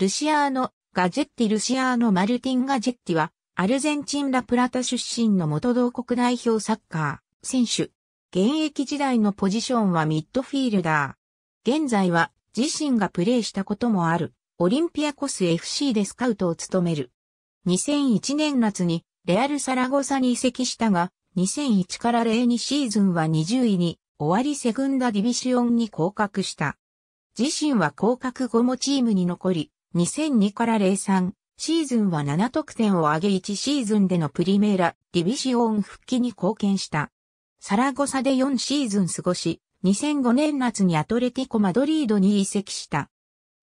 ルシアーノ・ガジェッティ・ルシアーノ・マルティン・ガジェッティは、アルゼンチン・ラプラタ出身の元同国代表サッカー選手。現役時代のポジションはミッドフィールダー。現在は自身がプレーしたこともある、オリンピアコス FC でスカウトを務める。2001年夏にレアル・サラゴサに移籍したが、2001から02シーズンは20位に終わりセグンダディビシオンに降格した。自身は降格後もチームに残り、2002から03シーズンは7得点を挙げ1シーズンでのプリメーラ、ディビシオン復帰に貢献した。サラゴサで4シーズン過ごし、2005年夏にアトレティコ・マドリードに移籍した。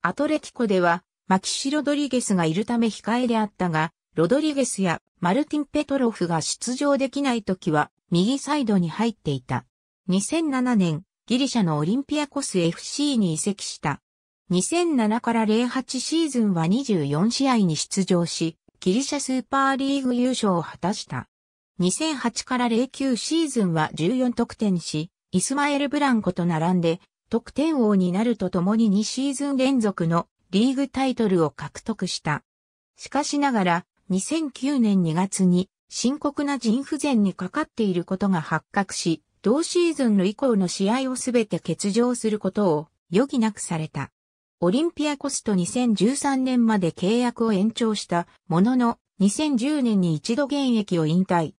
アトレティコでは、マキシ・ロドリゲスがいるため控えであったが、ロドリゲスやマルティン・ペトロフが出場できない時は、右サイドに入っていた。2007年、ギリシャのオリンピアコス FC に移籍した。2007から08シーズンは24試合に出場し、ギリシャスーパーリーグ優勝を果たした。2008から09シーズンは14得点し、イスマエル・ブランコと並んで、得点王になるとともに2シーズン連続のリーグタイトルを獲得した。しかしながら、2009年2月に深刻な腎不全にかかっていることが発覚し、同シーズンの以降の試合をすべて欠場することを余儀なくされた。オリンピアコスト2013年まで契約を延長したものの、2010年に一度現役を引退。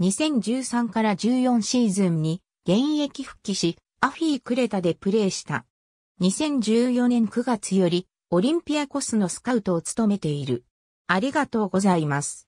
2013から14シーズンに現役復帰し、アフィー・クレタでプレーした。2014年9月より、オリンピアコスのスカウトを務めている。ありがとうございます。